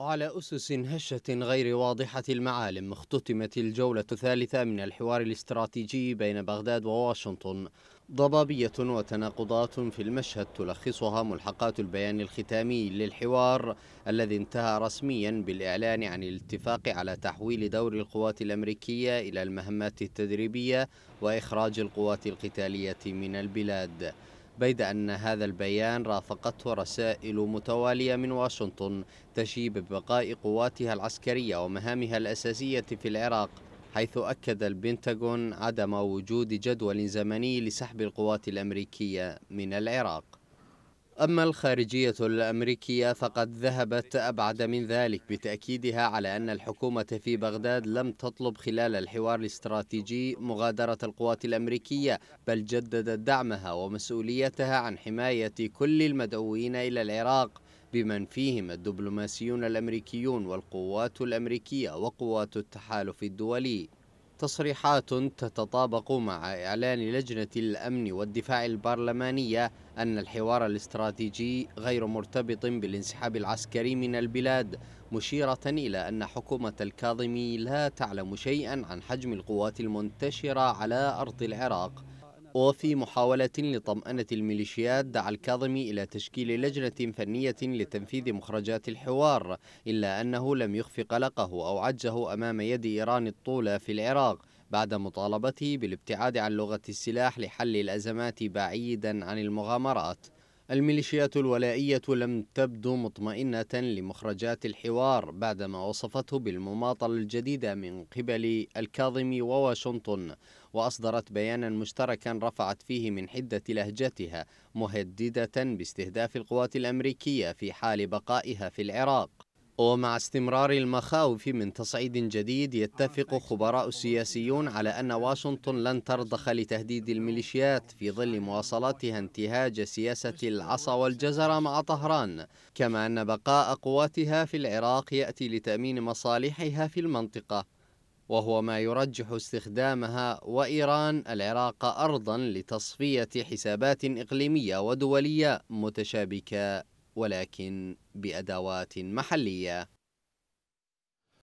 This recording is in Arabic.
على أسس هشة غير واضحة المعالم اختتمت الجولة الثالثة من الحوار الاستراتيجي بين بغداد وواشنطن ضبابية وتناقضات في المشهد تلخصها ملحقات البيان الختامي للحوار الذي انتهى رسميا بالإعلان عن الاتفاق على تحويل دور القوات الأمريكية إلى المهمات التدريبية وإخراج القوات القتالية من البلاد بيد أن هذا البيان رافقته رسائل متوالية من واشنطن تشي ببقاء قواتها العسكرية ومهامها الأساسية في العراق حيث أكد البنتاغون عدم وجود جدول زمني لسحب القوات الأمريكية من العراق أما الخارجية الأمريكية فقد ذهبت أبعد من ذلك بتأكيدها على أن الحكومة في بغداد لم تطلب خلال الحوار الاستراتيجي مغادرة القوات الأمريكية بل جددت دعمها ومسؤوليتها عن حماية كل المدعوين إلى العراق بمن فيهم الدبلوماسيون الأمريكيون والقوات الأمريكية وقوات التحالف الدولي تصريحات تتطابق مع إعلان لجنة الأمن والدفاع البرلمانية أن الحوار الاستراتيجي غير مرتبط بالانسحاب العسكري من البلاد مشيرة إلى أن حكومة الكاظمي لا تعلم شيئا عن حجم القوات المنتشرة على أرض العراق وفي محاولة لطمأنة الميليشيات دعا الكاظمي إلى تشكيل لجنة فنية لتنفيذ مخرجات الحوار إلا أنه لم يخف قلقه أو عجه أمام يد إيران الطولة في العراق بعد مطالبته بالابتعاد عن لغة السلاح لحل الأزمات بعيدا عن المغامرات الميليشيات الولائية لم تبدو مطمئنة لمخرجات الحوار بعدما وصفته بالمماطلة الجديدة من قبل الكاظم وواشنطن وأصدرت بيانا مشتركا رفعت فيه من حدة لهجتها مهددة باستهداف القوات الأمريكية في حال بقائها في العراق ومع استمرار المخاوف من تصعيد جديد يتفق خبراء السياسيون على أن واشنطن لن ترضخ لتهديد الميليشيات في ظل مواصلاتها انتهاج سياسة العصا والجزر مع طهران كما أن بقاء قواتها في العراق يأتي لتأمين مصالحها في المنطقة وهو ما يرجح استخدامها وإيران العراق أرضا لتصفية حسابات إقليمية ودولية متشابكة ولكن بأدوات محلية